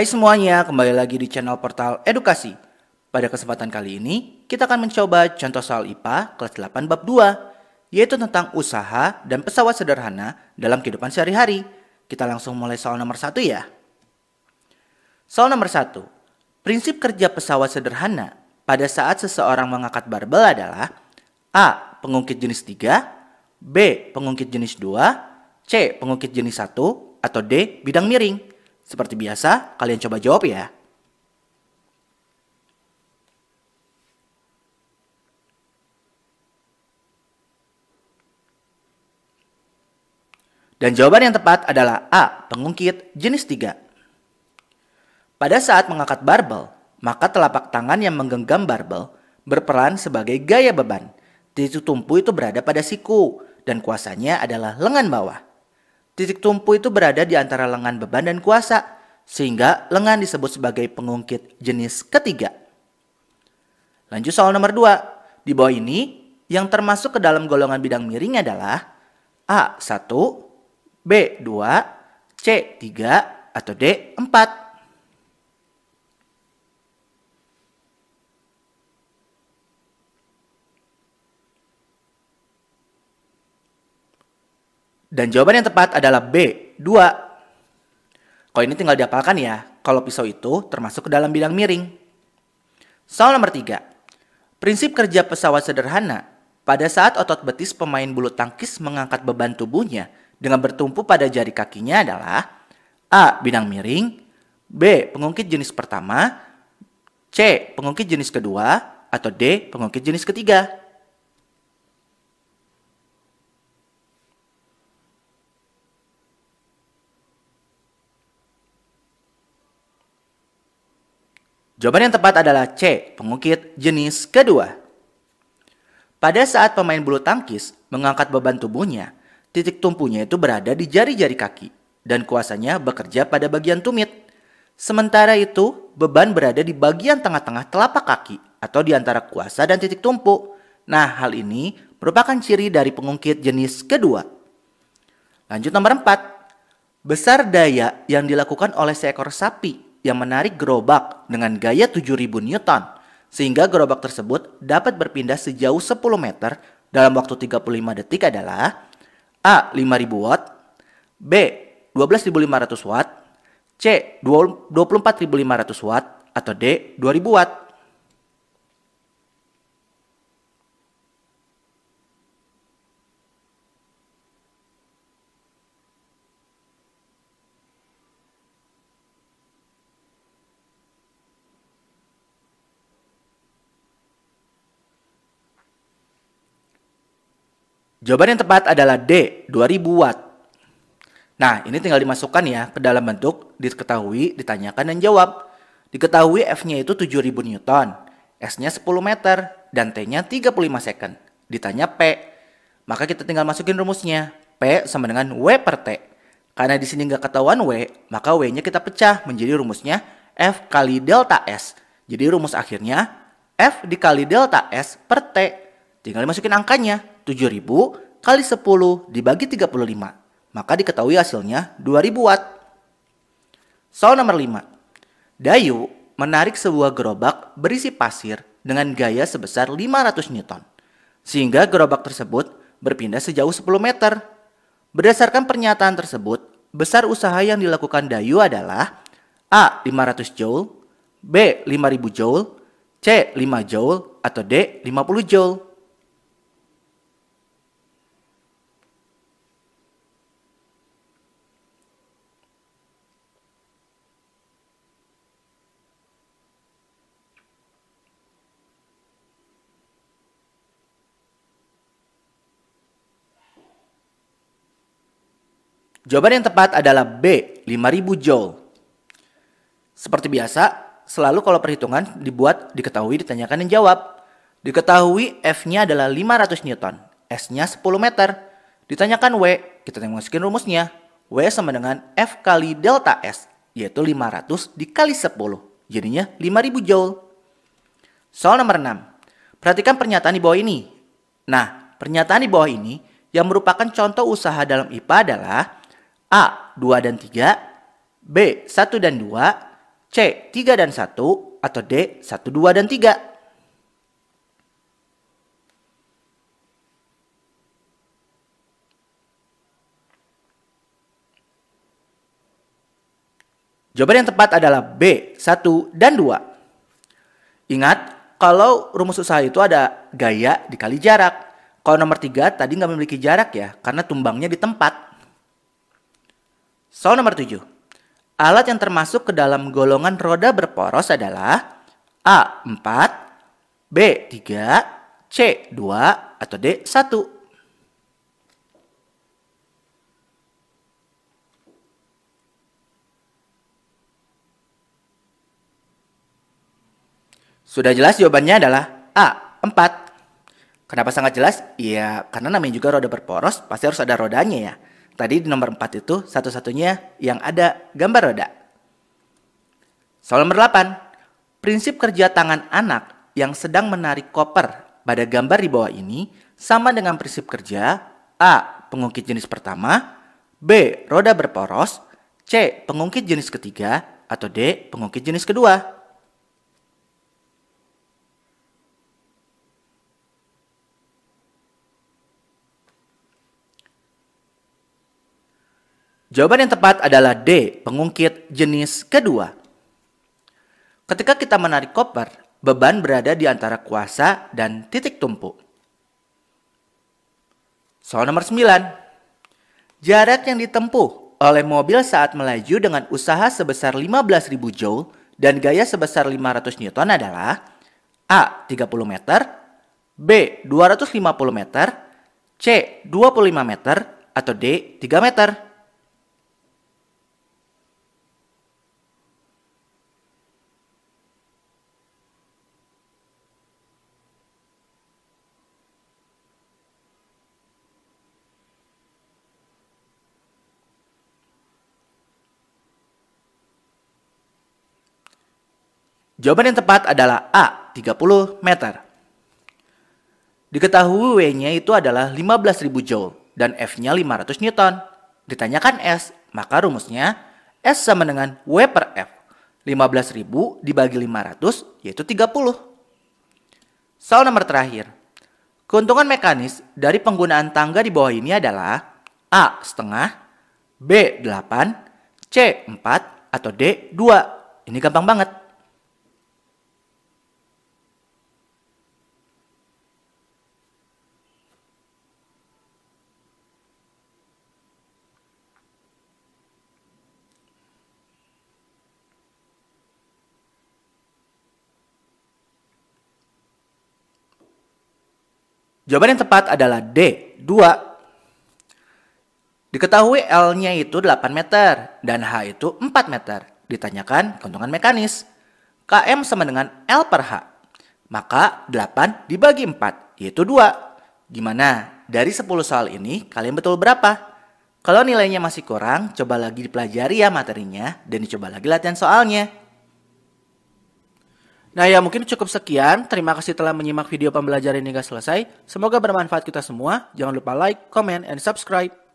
Hai semuanya, kembali lagi di channel Portal Edukasi. Pada kesempatan kali ini, kita akan mencoba contoh soal IPA kelas 8 bab 2, yaitu tentang usaha dan pesawat sederhana dalam kehidupan sehari-hari. Kita langsung mulai soal nomor 1 ya. Soal nomor 1. Prinsip kerja pesawat sederhana pada saat seseorang mengangkat barbel adalah A. Pengungkit jenis 3 B. Pengungkit jenis 2 C. Pengungkit jenis 1 atau D. Bidang miring seperti biasa, kalian coba jawab ya. Dan jawaban yang tepat adalah A. Pengungkit jenis 3. Pada saat mengangkat barbel, maka telapak tangan yang menggenggam barbel berperan sebagai gaya beban. Titik tumpu itu berada pada siku dan kuasanya adalah lengan bawah. Titik tumpu itu berada di antara lengan beban dan kuasa, sehingga lengan disebut sebagai pengungkit jenis ketiga. Lanjut soal nomor dua, Di bawah ini, yang termasuk ke dalam golongan bidang miring adalah A1, B2, C3, atau D4. Dan jawaban yang tepat adalah B, 2. Kalau ini tinggal diapalkan ya, kalau pisau itu termasuk ke dalam bidang miring. Soal nomor 3. Prinsip kerja pesawat sederhana pada saat otot betis pemain bulu tangkis mengangkat beban tubuhnya dengan bertumpu pada jari kakinya adalah A. Bidang miring B. Pengungkit jenis pertama C. Pengungkit jenis kedua atau D. Pengungkit jenis ketiga Jawaban yang tepat adalah C. Pengungkit jenis kedua. Pada saat pemain bulu tangkis mengangkat beban tubuhnya, titik tumpunya itu berada di jari-jari kaki dan kuasanya bekerja pada bagian tumit. Sementara itu, beban berada di bagian tengah-tengah telapak kaki atau di antara kuasa dan titik tumpu. Nah, hal ini merupakan ciri dari pengungkit jenis kedua. Lanjut nomor 4. Besar daya yang dilakukan oleh seekor sapi yang menarik gerobak dengan gaya 7000 Newton, sehingga gerobak tersebut dapat berpindah sejauh 10 meter dalam waktu 35 detik adalah A. 5000 watt B. 12500 watt C. 24500 watt atau D. 2000 watt Jawaban yang tepat adalah D, 2000 watt. Nah, ini tinggal dimasukkan ya ke dalam bentuk diketahui, ditanyakan, dan jawab. Diketahui F-nya itu 7000 Newton, S-nya 10 meter, dan T-nya 35 second. Ditanya P, maka kita tinggal masukin rumusnya. P sama dengan W per T. Karena di sini nggak ketahuan W, maka W-nya kita pecah menjadi rumusnya F kali delta S. Jadi rumus akhirnya F dikali delta S per T. Tinggal dimasukin angkanya, 7000 kali 10 dibagi 35. Maka diketahui hasilnya 2000 watt. Soal nomor 5. Dayu menarik sebuah gerobak berisi pasir dengan gaya sebesar 500 Newton. Sehingga gerobak tersebut berpindah sejauh 10 meter. Berdasarkan pernyataan tersebut, besar usaha yang dilakukan Dayu adalah A. 500 Joule B. 5000 Joule C. 5 Joule atau D. 50 Joule Jawaban yang tepat adalah B, 5000 joule. Seperti biasa, selalu kalau perhitungan dibuat diketahui ditanyakan yang jawab. Diketahui F-nya adalah 500 Newton, S-nya 10 meter. Ditanyakan W, kita tengokin rumusnya. W sama dengan F kali delta S, yaitu 500 dikali 10, jadinya 5000 joule. Soal nomor 6. Perhatikan pernyataan di bawah ini. Nah, pernyataan di bawah ini yang merupakan contoh usaha dalam IPA adalah A. 2 dan 3 B. 1 dan 2 C. 3 dan 1 Atau D. 1, 2 dan 3 Jawaban yang tepat adalah B, 1 dan 2. Ingat, kalau rumus usaha itu ada gaya dikali jarak. Kalau nomor 3 tadi nggak memiliki jarak ya, karena tumbangnya di tempat. Soal nomor 7. Alat yang termasuk ke dalam golongan roda berporos adalah A. 4 B. 3 C. 2 atau D. 1 Sudah jelas jawabannya adalah A. 4. Kenapa sangat jelas? Ya, karena namanya juga roda berporos, pasti harus ada rodanya ya. Tadi di nomor 4 itu satu-satunya yang ada gambar roda. Soal nomor 8. Prinsip kerja tangan anak yang sedang menarik koper pada gambar di bawah ini sama dengan prinsip kerja A. Pengungkit jenis pertama, B. Roda berporos, C. Pengungkit jenis ketiga, atau D. Pengungkit jenis kedua. Jawaban yang tepat adalah D, pengungkit jenis kedua. Ketika kita menarik koper, beban berada di antara kuasa dan titik tumpu. Soal nomor 9. Jarak yang ditempuh oleh mobil saat melaju dengan usaha sebesar 15.000 joule dan gaya sebesar 500 newton adalah A. 30 meter B. 250 meter C. 25 meter atau D. 3 meter Jawaban yang tepat adalah A, 30 meter. Diketahui W-nya itu adalah 15.000 Joule dan F-nya 500 Newton. Ditanyakan S, maka rumusnya S sama dengan W per F. 15.000 dibagi 500 yaitu 30. Soal nomor terakhir. Keuntungan mekanis dari penggunaan tangga di bawah ini adalah A setengah, B 8, C 4, atau D 2. Ini gampang banget. Jawaban yang tepat adalah D, 2. Diketahui L-nya itu 8 meter dan H itu 4 meter. Ditanyakan keuntungan mekanis. KM sama dengan L per H. Maka 8 dibagi 4, yaitu 2. Gimana? Dari 10 soal ini, kalian betul berapa? Kalau nilainya masih kurang, coba lagi dipelajari ya materinya dan dicoba lagi latihan soalnya. Nah ya mungkin cukup sekian. Terima kasih telah menyimak video pembelajaran hingga selesai. Semoga bermanfaat kita semua. Jangan lupa like, comment, and subscribe.